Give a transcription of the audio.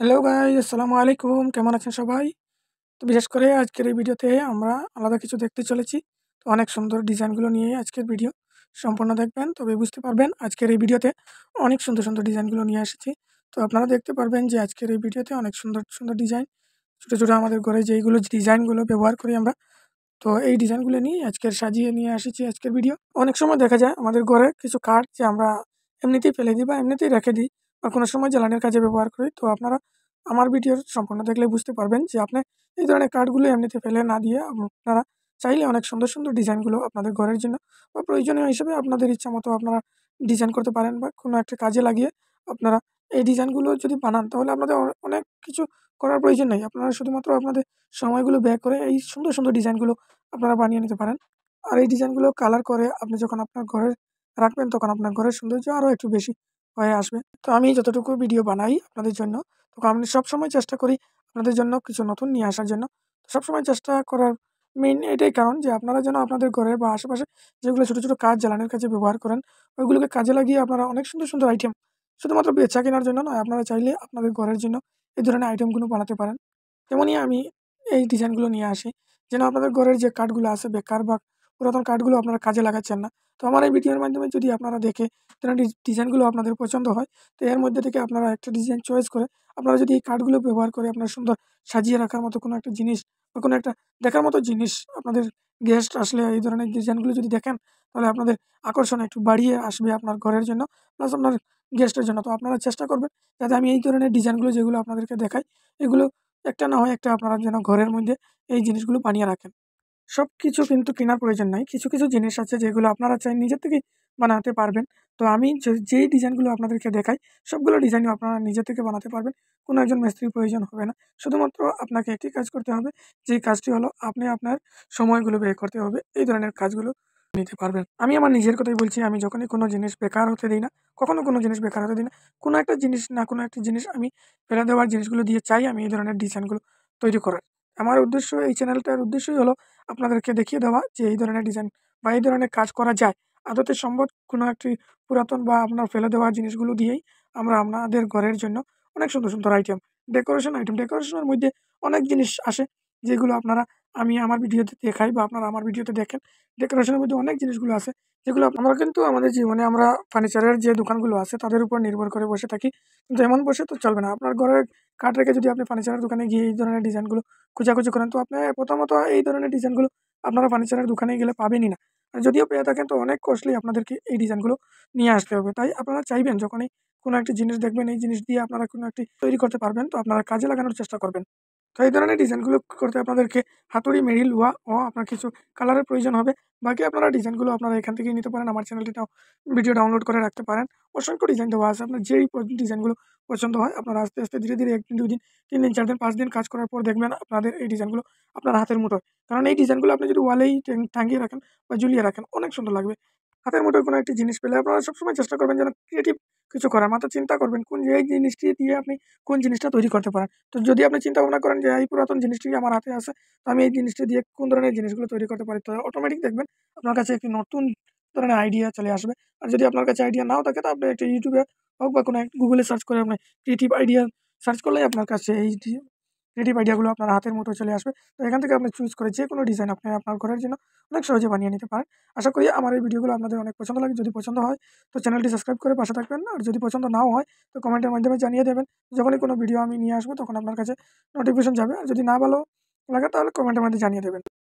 hello guy আসসালামু আলাইকুম কেমন আছেন সবাই তো বিশেষ করে আজকের এই ভিডিওতে আমরা আলাদা কিছু দেখতে চলেছি তো অনেক সুন্দর ডিজাইনগুলো নিয়ে আজকের ভিডিও সম্পূর্ণ দেখবেন তবে বুঝতে পারবেন আজকের এই ভিডিওতে অনেক সুন্দর সুন্দর ডিজাইনগুলো নিয়ে এসেছি তো আপনারা দেখতে পারবেন যে আজকের এই ভিডিওতে অনেক সুন্দর সুন্দর ডিজাইন ছোটো ছোটো আমাদের ঘরে যেইগুলো ডিজাইনগুলো ব্যবহার করি আমরা তো এই ডিজাইনগুলো নিয়ে আজকের সাজিয়ে নিয়ে এসেছি আজকের ভিডিও অনেক সময় দেখা যায় আমাদের ঘরে কিছু কাঠ যে আমরা এমনিতেই ফেলে দিই বা এমনিতেই রেখে দিই বা কোনো সময় জ্বালানির কাজে ব্যবহার করি তো আপনারা আমার ভিডিওর সম্পূর্ণ দেখলে বুঝতে পারবেন যে আপনি এই ধরনের কাঠগুলো এমনিতে ফেলে না দিয়ে আপনারা চাইলে অনেক সুন্দর সুন্দর ডিজাইনগুলো আপনাদের ঘরের জন্য বা প্রয়োজনীয় হিসেবে আপনাদের ইচ্ছা মতো আপনারা ডিজাইন করতে পারেন বা কোনো একটা কাজে লাগিয়ে আপনারা এই ডিজাইনগুলো যদি বানান তাহলে আপনাদের অনেক কিছু করার প্রয়োজন নেই আপনারা শুধুমাত্র আপনাদের সময়গুলো ব্যয় করে এই সুন্দর সুন্দর ডিজাইনগুলো আপনারা বানিয়ে নিতে পারেন আর এই ডিজাইনগুলো কালার করে আপনি যখন আপনার ঘরে রাখবেন তখন আপনার ঘরের সৌন্দর্য আরও একটু বেশি হয়ে আসবে তো আমি যতটুকু ভিডিও বানাই আপনাদের জন্য তো আমি সবসময় চেষ্টা করি আপনাদের জন্য কিছু নতুন নিয়ে আসার জন্য সবসময় চেষ্টা করার মেইন এটাই কারণ যে আপনারা যেন আপনাদের ঘরে বা আশেপাশে যেগুলো ছোটো ছোটো কাজ জ্বালানির কাজে ব্যবহার করেন ওইগুলোকে কাজে লাগিয়ে আপনারা অনেক সুন্দর সুন্দর আইটেম শুধুমাত্র বেচা কেনার জন্য নয় আপনারা চাইলে আপনাদের ঘরের জন্য এই ধরনের আইটেমগুলো বানাতে পারেন তেমনই আমি এই ডিজাইনগুলো নিয়ে আসি যেন আপনাদের ঘরের যে কাঠগুলো আছে বেকার বা পুরাতন কার্ডগুলো আপনারা কাজে লাগাচ্ছেন না তো আমার এই ভিডিওর মাধ্যমে যদি আপনারা দেখে তেনার ডিজাইনগুলো আপনাদের পছন্দ হয় তো এর মধ্যে থেকে আপনারা একটা ডিজাইন চয়েস করে আপনারা যদি এই কার্ডগুলো ব্যবহার করে আপনারা সুন্দর সাজিয়ে রাখার মতো কোনো একটা জিনিস বা কোনো একটা দেখার মতো জিনিস আপনাদের গেস্ট আসলে এই ধরনের ডিজাইনগুলো যদি দেখেন তাহলে আপনাদের আকর্ষণ একটু বাড়িয়ে আসবে আপনার ঘরের জন্য প্লাস আপনার গেস্টের জন্য তো আপনারা চেষ্টা করবেন যাতে আমি এই ধরনের ডিজাইনগুলো যেগুলো আপনাদেরকে দেখাই এগুলো একটা না হয় একটা আপনারা যেন ঘরের মধ্যে এই জিনিসগুলো বানিয়ে রাখেন সব কিছু কিন্তু কেনার প্রয়োজন নাই কিছু কিছু জিনিস আছে যেগুলো আপনারা চাই নিজের থেকেই বানাতে পারবেন তো আমি যেই ডিজাইনগুলো আপনাদেরকে দেখাই সবগুলো ডিজাইনও আপনারা নিজে থেকে বানাতে পারবেন কোনো একজন মিস্ত্রির প্রয়োজন হবে না শুধুমাত্র আপনাকে একটি কাজ করতে হবে যে কাজটি হলো আপনি আপনার সময়গুলো ব্যয় করতে হবে এই ধরনের কাজগুলো নিতে পারবেন আমি আমার নিজের কথাই বলছি আমি যখনই কোনো জিনিস বেকার হতে দিই না কখনো কোনো জিনিস বেকার হতে দিই না কোনো একটা জিনিস না কোনো একটা জিনিস আমি ফেলে দেওয়ার জিনিসগুলো দিয়ে চাই আমি এই ধরনের ডিজাইনগুলো তৈরি করার আমার উদ্দেশ্য এই চ্যানেলটার উদ্দেশ্যই হলো আপনাদেরকে দেখিয়ে দেওয়া যে এই ধরনের ডিজাইন বা এই ধরনের কাজ করা যায় আদতে সম্ভব কোনো একটি পুরাতন বা আপনার ফেলে দেওয়া জিনিসগুলো দিয়েই আমরা আপনাদের ঘরের জন্য অনেক সুন্দর সুন্দর আইটেম ডেকোরেশন আইটেম ডেকোরেশনের মধ্যে অনেক জিনিস আসে যেগুলো আপনারা আমি আমার ভিডিওতে দেখাই বা আপনারা আমার ভিডিওতে দেখেন ডেকোরেশনের মধ্যে অনেক জিনিসগুলো আছে যেগুলো আমরা কিন্তু আমাদের জীবনে আমরা ফার্নিচারের যে দোকানগুলো আছে তাদের উপর নির্ভর করে বসে থাকি কিন্তু এমন বসে তো চলবে না আপনার ঘরের কাঠ রেখে যদি আপনি ফার্নিচারের দোকানে গিয়ে এই ধরনের ডিজাইনগুলো খুঁজাখুঁজি করেন তো আপনি প্রথমত এই ধরনের ডিজাইনগুলো আপনারা ফার্নিচারের দোকানে গেলে পাবেনই না আর যদিও পেয়ে থাকেন তো অনেক কস্টলি আপনাদেরকে এই ডিজাইনগুলো নিয়ে আসতে হবে তাই আপনারা চাইবেন যখনই কোনো একটি জিনিস দেখবেন এই জিনিস দিয়ে আপনারা কোনো একটি তৈরি করতে পারবেন তো আপনারা কাজে লাগানোর চেষ্টা করবেন তো এই ধরনের ডিজাইনগুলো করতে আপনাদেরকে হাতুড়ি মেরি লুয়া ও আপনার কিছু কালারের প্রয়োজন হবে বাকি আপনারা ডিজাইনগুলো আপনারা এখান থেকেই নিতে পারেন আমার চ্যানেলটিটাও ভিডিও ডাউনলোড করে রাখতে পারেন অসংখ্য ডিজাইন দেওয়া আছে আপনার যেই ডিজাইনগুলো পছন্দ হয় আপনারা আস্তে আস্তে ধীরে ধীরে একদিন দুদিন তিন দিন চার দিন পাঁচ দিন কাজ করার পর দেখবেন আপনাদের এই ডিজাইনগুলো আপনার হাতের মুঠোয় কারণ এই ডিজাইনগুলো আপনি যদি ওয়ালেই টাঙিয়ে রাখেন বা ঝুলিয়ে রাখেন অনেক সুন্দর লাগবে হাতের মুঠোয় কোনো একটি জিনিস পেলে আপনারা সবসময় চেষ্টা করবেন যেন ক্রিয়েটিভ কিছু করার মাত্র চিন্তা করবেন কোন এই জিনিসটি দিয়ে আপনি কোন জিনিসটা তৈরি করতে পারেন তো যদি আপনি চিন্তা ভাবনা করেন যে এই পুরাতন জিনিসটি আমার হাতে আছে তো আমি এই জিনিসটি দিয়ে কোন ধরনের জিনিসগুলো তৈরি করতে পারি তো অটোমেটিক দেখবেন আপনার কাছে একটি নতুন ধরনের আইডিয়া চলে আসবে আর যদি আপনার কাছে আইডিয়া নাও থাকে তো আপনি একটা ইউটিউবে হোক বা কোনো গুগলে সার্চ করে আপনি ক্রিয়েটিভ আইডিয়া সার্চ করলেই আপনার কাছে এই ক্রিয়েটিভ আইডিয়াগুলো আপনার হাতের মুঠো চলে আসবে তো এখান থেকে আপনি চুজ করে যে কোনো ডিজাইন আপনি আপনার ঘরের জন্য অনেক সহজে বানিয়ে নিতে পারেন আশা করি আমার এই ভিডিওগুলো আপনাদের অনেক পছন্দ লাগে যদি পছন্দ হয় তো চ্যানেলটি সাবস্ক্রাইব করে পাশে থাকবেন আর যদি পছন্দ নাও হয় তো কমেন্টের মাধ্যমে জানিয়ে দেবেন যখনই কোনো ভিডিও আমি নিয়ে আসবো তখন আপনার কাছে নোটিফিকেশন যাবে আর যদি না ভালো লাগে তাহলে কমেন্টের মাধ্যমে জানিয়ে দেবেন